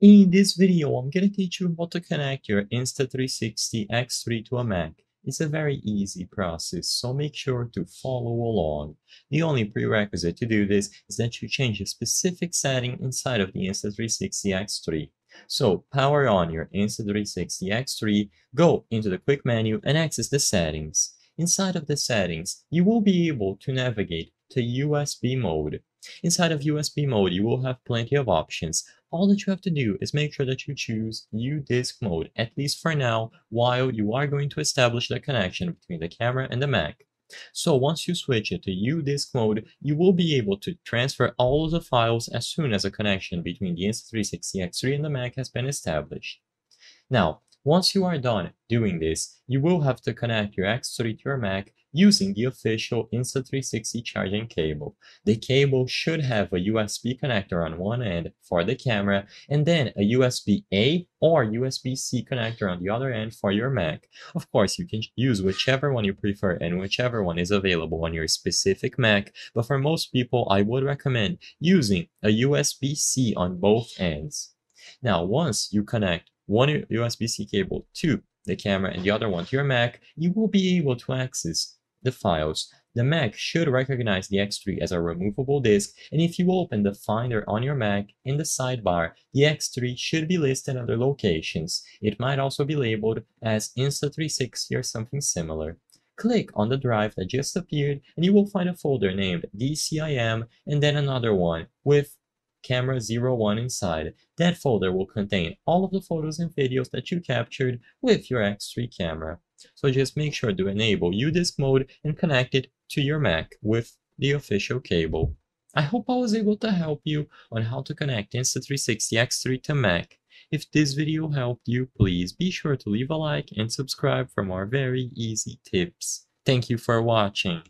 In this video, I'm going to teach you how to connect your Insta360 X3 to a Mac. It's a very easy process, so make sure to follow along. The only prerequisite to do this is that you change a specific setting inside of the Insta360 X3. So power on your Insta360 X3, go into the quick menu and access the settings. Inside of the settings, you will be able to navigate to USB mode. Inside of USB mode, you will have plenty of options. All that you have to do is make sure that you choose U-Disk mode, at least for now, while you are going to establish the connection between the camera and the Mac. So once you switch it to U-Disk mode, you will be able to transfer all of the files as soon as a connection between the Insta360X3 and the Mac has been established. Now, once you are done doing this, you will have to connect your X3 to your Mac using the official Insta360 charging cable. The cable should have a USB connector on one end for the camera and then a USB-A or USB-C connector on the other end for your Mac. Of course, you can use whichever one you prefer and whichever one is available on your specific Mac, but for most people, I would recommend using a USB-C on both ends. Now, once you connect one USB-C cable to the camera and the other one to your Mac, you will be able to access the files. The Mac should recognize the X3 as a removable disk, and if you open the Finder on your Mac in the sidebar, the X3 should be listed under locations. It might also be labeled as Insta360 or something similar. Click on the drive that just appeared and you will find a folder named DCIM and then another one with camera 01 inside. That folder will contain all of the photos and videos that you captured with your X3 camera. So just make sure to enable UDisk mode and connect it to your Mac with the official cable. I hope I was able to help you on how to connect Insta360 X3 to Mac. If this video helped you, please be sure to leave a like and subscribe for more very easy tips. Thank you for watching.